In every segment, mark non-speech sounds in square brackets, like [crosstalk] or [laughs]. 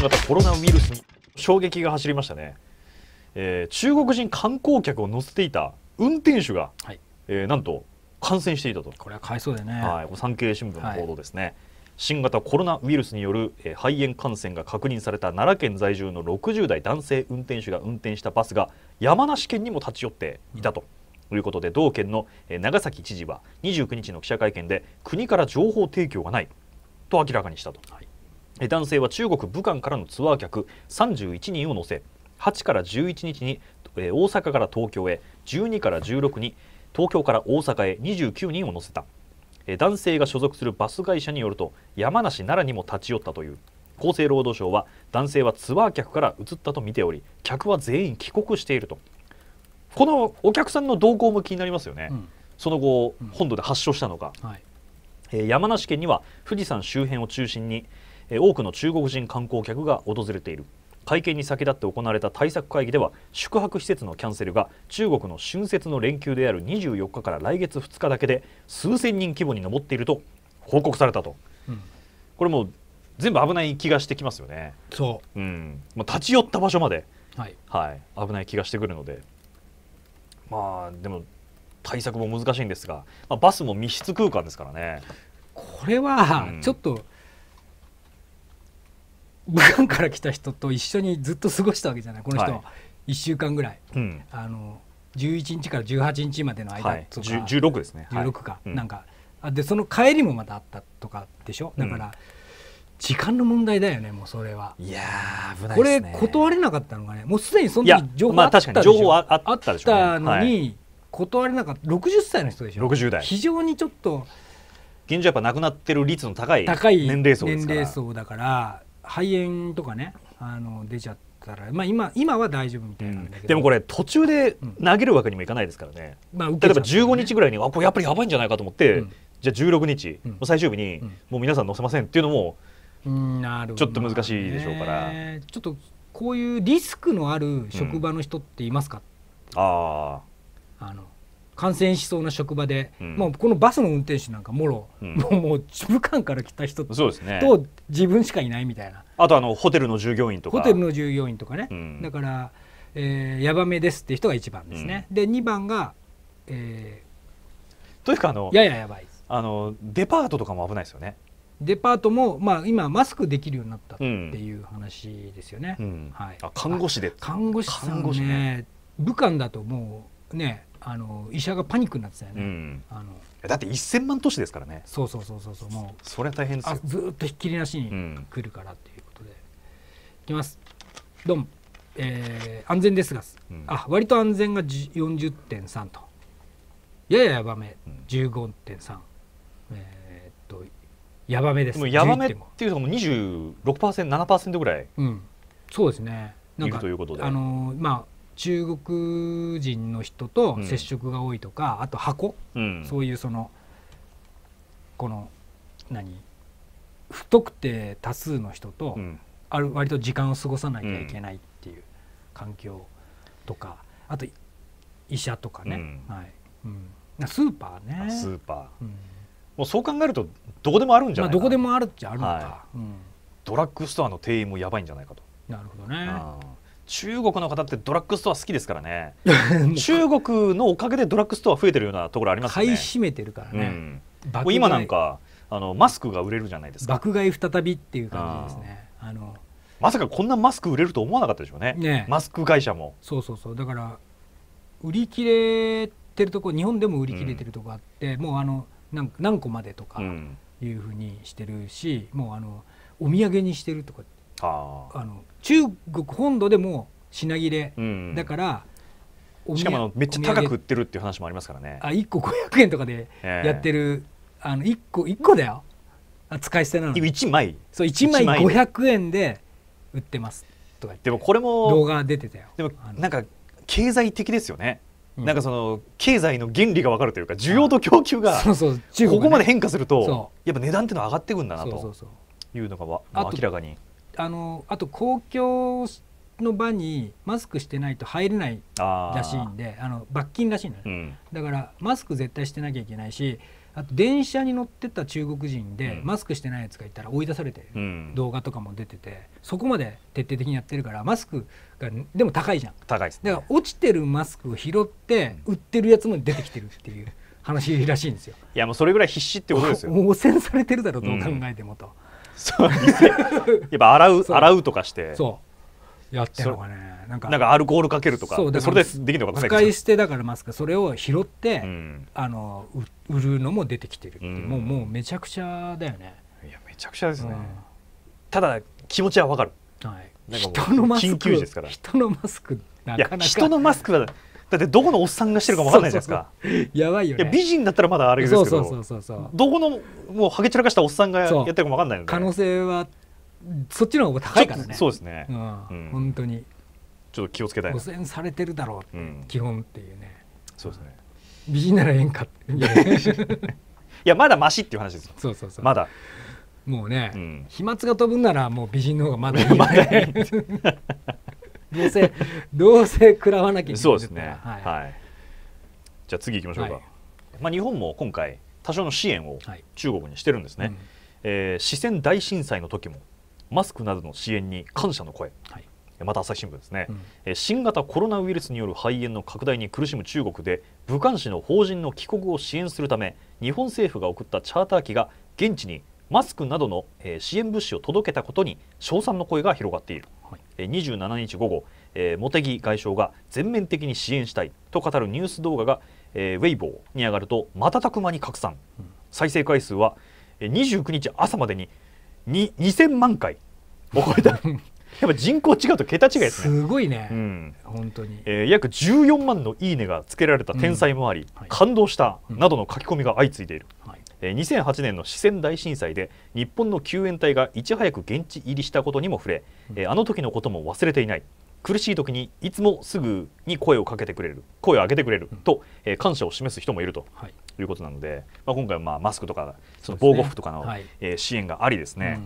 新型コロナウイルスに衝撃が走りましたね、えー、中国人観光客を乗せていた運転手が、はい、えー、なんと感染していたとこれはかわいそうでね、はい、産経新聞の報道ですね、はい、新型コロナウイルスによる、えー、肺炎感染が確認された奈良県在住の60代男性運転手が運転したバスが山梨県にも立ち寄っていたと。うんということで同県の長崎知事は29日の記者会見で国から情報提供がないと明らかにしたと、はい、男性は中国・武漢からのツアー客31人を乗せ8から11日に、大阪から東京へ12から16に東京から大阪へ29人を乗せた、男性が所属するバス会社によると山梨奈良にも立ち寄ったという厚生労働省は男性はツアー客から移ったと見ており客は全員帰国しているとこのお客さんの動向も気になりますよね、うん、その後、本土で発症したのか、はいえー、山梨県には富士山周辺を中心に多くの中国人観光客が訪れている会見に先立って行われた対策会議では宿泊施設のキャンセルが中国の春節の連休である24日から来月2日だけで数千人規模に上っていると報告されたと、うん、これも全部危ない気がしてきますよねそう、うん、もう立ち寄った場所まで、はい、はい、危ない気がしてくるのでまあでも対策も難しいんですが、まあ、バスも密室空間ですからねこれはちょっと、うん、武漢から来た人と一緒にずっと過ごしたわけじゃないこの人は1週間ぐらい、はいうん、あの11日から18日までの間とか、はい、16ですね16か、なんか、うん、でその帰りもまたあったとかでしょだから、う時間の問題だよねもうそれはいや危ないですねこれ断れなかったのがねもうすでにその時情報あったでしょ、まあ、情報ああったのに、断れなかった60歳の人でしょ60代非常にちょっと現状やっぱ亡くなってる率の高い年齢層ですから年齢層だから肺炎とかねあの出ちゃったら、まあ今、今は大丈夫みたいなんだけど、うん、でもこれ途中で投げるわけにもいかないですからね,、まあ、ね例えば15日ぐらいにあこれやっぱりやばいんじゃないかと思って、うん、じゃあ16日、うん、最終日に、もう皆さん載せませんっていうのも、なるちょっと難しいでしょうから、ね、ちょっとこういうリスクのある職場の人っていますか、あああの感染しそうな職場で、うん、もうこのバスの運転手なんかもろ、うん、もうもう武漢から来た人と,、ね、と自分しかいないみたいなあとあのホテルの従業員とかホテルの従業員とかね、うん、だから「えー、ヤバめです」って人が1番ですね、で2番が、えー、というかあのやややばいあのデパートとかも危ないですよねデパートも、まあ、今マスクできるようになったっていう話ですよね、はい、あ看護師で看護師さんね、ね、武漢だともうねあの医者がパニックになってたよね、うん、あのだって1000万都市ですからねそうそうそうそうそうもうそれは大変ですよずっとひっきりなしに来るからっていうことで、うん、いきますどうも、えー、安全ですが、うん、あ割と安全が40.3とやややばめ15.3、うん、えー、っとやばめですやばめっていうのも 26%7% ぐらい、うん、そうですねなんかあのまあ中国人の人と接触が多いとか、うん、あと箱、うん、そういうそのこの何太くて多数の人と、うん、ある割と時間を過ごさなきゃいけないっていう環境とか、あと医者とかね、はいうん、スーパーねスーパー、もうそう考えるとどこでもあるんじゃないかな、まあ、どこでもあるっちゃあるのか、はい、ドラッグストアの店員もやばいんじゃないかとなるほどね中国の方ってドラッグストア好きですからね [laughs] 中国のおかげでドラッグストア増えてるようなところありますね買い占めてるからね、うん、今なんかあのマスクが売れるじゃないですか爆買い再びっていう感じですねあのまさかこんなマスク売れると思わなかったでしょうね、ね、マスク会社もそうそうそうだから売り切れてるとこ日本でも売り切れてるとこあって、うん、もうあの何何個までとかいうふうにしてるし、うん、もうあのお土産にしてるとかあの中国本土でも品切れ、うん、だからしかもめっちゃ高く売ってるっていう話もありますからねあ1個500円とかでやってる、えー、あの1個1個だよ使い捨てなの1枚そう1枚500円で売ってますとか言ってでもこれも動画出てたよでもなんか経済的ですよね、うん、なんかその経済の原理が分かるというか需要と供給がここまで変化するとやっぱ値段っていうのは上がっていくんだなというのが明らかにあのあと公共の場にマスクしてないと入れないらしいんであの罰金らしいのね、うん、だからマスク絶対してなきゃいけないしあと電車に乗ってた中国人でマスクしてないやつがいたら追い出されてる動画とかも出ててそこまで徹底的にやってるからマスクがでも高いじゃん高いです、ね、だから落ちてるマスクを拾って売ってるやつも出てきてるっていう話らしいんですよいやもうそれぐらい必死ってことですよ汚染されてるだろどう考えてもと。うんそうやっぱ洗う洗うとかしてそうやってるのがねなんかなんかアルコールかけるとかそうそれでできるのか使い捨てだからマスクそれを拾って、うん、あの売るのも出てきてるて、うん、もうもうめちゃくちゃだよねいやめちゃくちゃですね、うん、ただ気持ちはわかる、はい、なんか緊急時ですから人のマスクなかなか人のマスクはだってどこのおっさんがしてるかわかんないじゃないですかやばいよねいや美人だったらまだあれですけどそうそうそうそうどこのもうハゲ散らかしたおっさんがやってるかもわかんないので可能性はそっちの方が高いからねそうですね、うん、本当にちょっと気をつけたい汚染されてるだろう、うん、基本っていうねそうですね美人ならええんか [laughs] いやまだましっていう話ですよそうそうそうまだもうね、うん、飛沫が飛ぶならもう美人の方がまだいい、ね、[laughs] まだいいどうせどうせ食らわなきゃいけないそうですね、はい、はい、じゃあ次行きましょうか、はい、まあ、日本も今回多少の支援を中国にしてるんですね、はいえー、四川大震災の時もマスクなどの支援に感謝の声、はい、また朝日新聞ですね、うん、新型コロナウイルスによる肺炎の拡大に苦しむ中国で武漢市の邦人の帰国を支援するため日本政府が送ったチャーター機が現地にマスクなどの支援物資を届けたことに称賛の声が広がっている27日午後、えー、茂木外相が全面的に支援したいと語るニュース動画が、えー、ウェイボーに上がると瞬く間に拡散、再生回数は29日朝までにに2000万回を超えた [laughs] やっぱ人口違うと桁違いですねすごいね、うん、本当に、えー、約14万の「いいね」がつけられた天才もあり、うんはい、感動したなどの書き込みが相次いでいる、2008年の四川大震災で日本の救援隊がいち早く現地入りしたことにも触れ、あの時のことも忘れていない苦しい時にいつもすぐに声をかけてくれる声を上げてくれると、え感謝を示す人もいると、はい、いうことなので、まあ、今回はまあマスクとかその防護服とかの、ね、はい、え支援がありですね、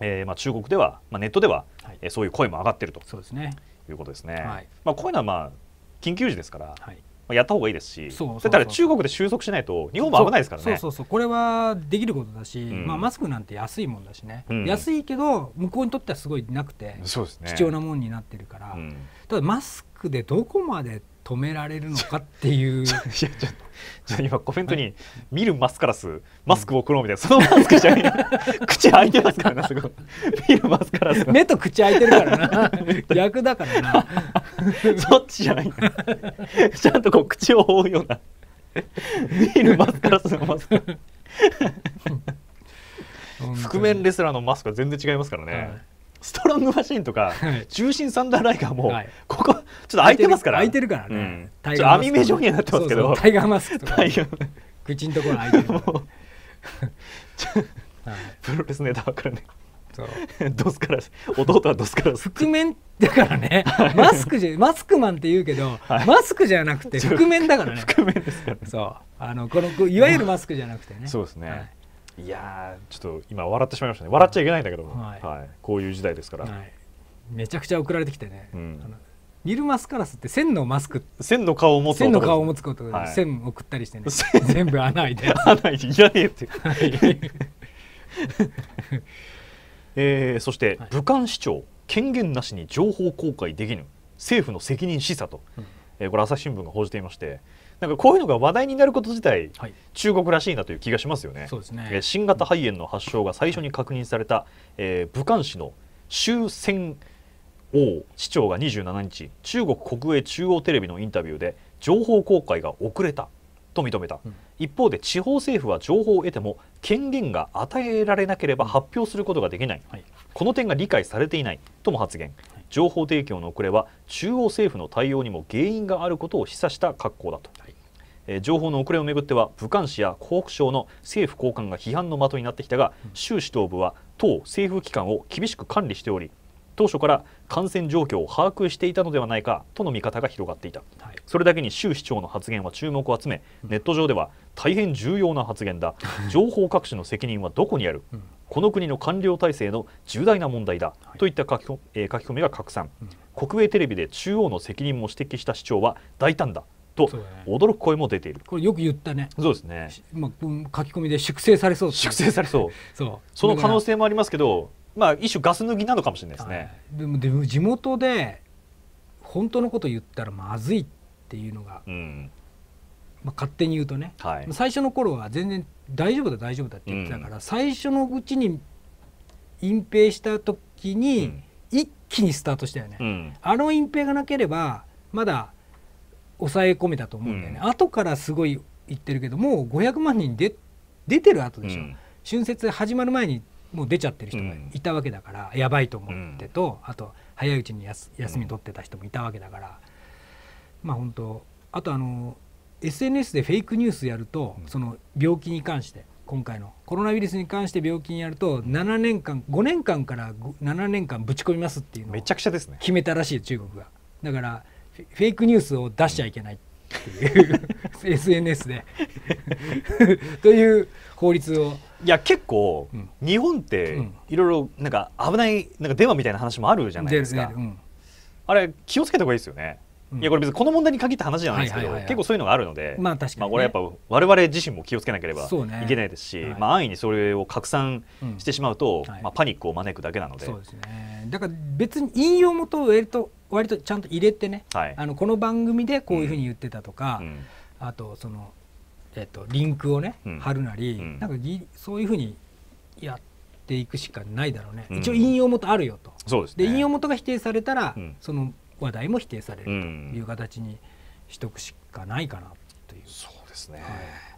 うん、えー、まあ、中国では、まあ、ネットでは、えそういう声も上がっているとそうです、ね、いうことですね。はいまあ、こういうのは、まあ、緊急時ですから、はいやったほうがいいですしそうだったら中国で収束しないと日本も危ないですからねそうそうこれはできることだし、うん、まあ、マスクなんて安いもんだしね、うん、安いけど向こうにとってはすごいなくて、うね、貴重なもんになってるから、ただマスククでどこまで止められるのかっていうじゃ [laughs] 今コメントに「見るマスカラスマスクをくろう」みたいなそのマスクじゃない [laughs] 口開いてますからなすごい見るマスカラス目と口開いてるからな [laughs] 逆だからなそっちじゃないちゃんとこう口を覆うような見るマスカラスのマスク覆面レスラーのマスクは全然違いますからね、はいストロングマシンとか、中心サンダーライガーも、ここちょっと空いてますから空いてるからね、ちょっと網目状になってますけどタイガーマスクとか口のところ空いてるから、はい、プロレスネタ分からねドスカラス弟はドスカラス覆面だからねマスクじゃマスクマンって言うけど、マスクじゃなくて覆面だからね覆面ですから、そうあのこのいわゆるマスクじゃなくてねそうですね、いやちょっと今笑ってしまいましたね笑っちゃいけないんだけども、はい、はい、こういう時代ですから、はい、めちゃくちゃ送られてきてね、うん、ニルマスカラスって線のマスク線の顔を持つ線の顔を持つことで、はい、線送ったりしてね [laughs] 全部穴開いて穴開いていらねえって、[laughs] えー、そして、武漢市長権限なしに情報公開できぬ政府の責任示唆と、うん、えー、これ朝日新聞が報じていましてなんかこういうのが話題になること自体、はい、中国らしいなという気がしますよね。そうですね、え新型肺炎の発症が最初に確認された、えー、武漢市の終戦王市長が27日中国国営中央テレビのインタビューで情報公開が遅れたと認めた、うん、一方で地方政府は情報を得ても権限が与えられなければ発表することができない、はい、この点が理解されていないとも発言、はい、情報提供の遅れは中央政府の対応にも原因があることを示唆した格好だと、はいえー、情報の遅れをめぐっては武漢市や湖北省の政府高官が批判の的になってきたが、うん、習指導部は党政府機関を厳しく管理しており当初から感染状況を把握していたのではないかとの見方が広がっていた、はい、それだけに習市長の発言は注目を集めネット上では大変重要な発言だ情報各種の責任はどこにある、うん、この国の官僚体制の重大な問題だ、といった書き,、えー、書き込みが拡散、うん、国営テレビで中央の責任も指摘した主張は大胆だと驚く声も出ている、ね、これよく言ったねそうですね、まあ、書き込みで粛清されそう粛清されそう [laughs] そうその可能性もありますけど、まあ、一種ガス抜きなのかもしれないですね、でもでも地元で本当のこと言ったらまずいっていうのが、うん、まあ、勝手に言うとね、はい、最初の頃は全然大丈夫だ大丈夫だって言ってたから、うん、最初のうちに隠蔽した時に一気にスタートしたよね、うん、あの隠蔽がなければまだ抑え込めたと思うんだよね、うん、後からすごい言ってるけどもう500万人で出てる後でしょ、うん、春節始まる前にもう出ちゃってる人がいたわけだから、やばいと思ってと、あと早いうちに休み取ってた人もいたわけだから、まあ本当あとあの SNS でフェイクニュースやると、その病気に関して今回のコロナウイルスに関して病気にやると7年間5年間から7年間ぶち込みますっていうのをめちゃくちゃですね決めたらしい中国がだからフェイクニュースを出しちゃいけないっていう、う [laughs] ん、SNS [laughs] でという法律をいや結構、うん、日本っていろいろなんか危ないなんか電話みたいな話もあるじゃないですか、うん、あれ気をつけた方がいいですよねいやこれ別にこの問題に限った話じゃないですけど、結構そういうのがあるので、まあ確かに、ね、まあこれやっぱ我々自身も気をつけなければいけないですし、ねはい、まあ安易にそれを拡散してしまうと、うんはい、まあパニックを招くだけなので。そうですね。だから別に引用元を割と割とちゃんと入れてね、はい、あのこの番組でこういうふうに言ってたとか、うん、あとそのえっ、ー、とリンクをね、うん、貼るなり、なんかそういうふうにやって。いくしかないだろうね、一応引用元あるよと、そうです、ね、で引用元が否定されたら、その話題も否定されるという形にしてくしかないかなという。そうですね、はい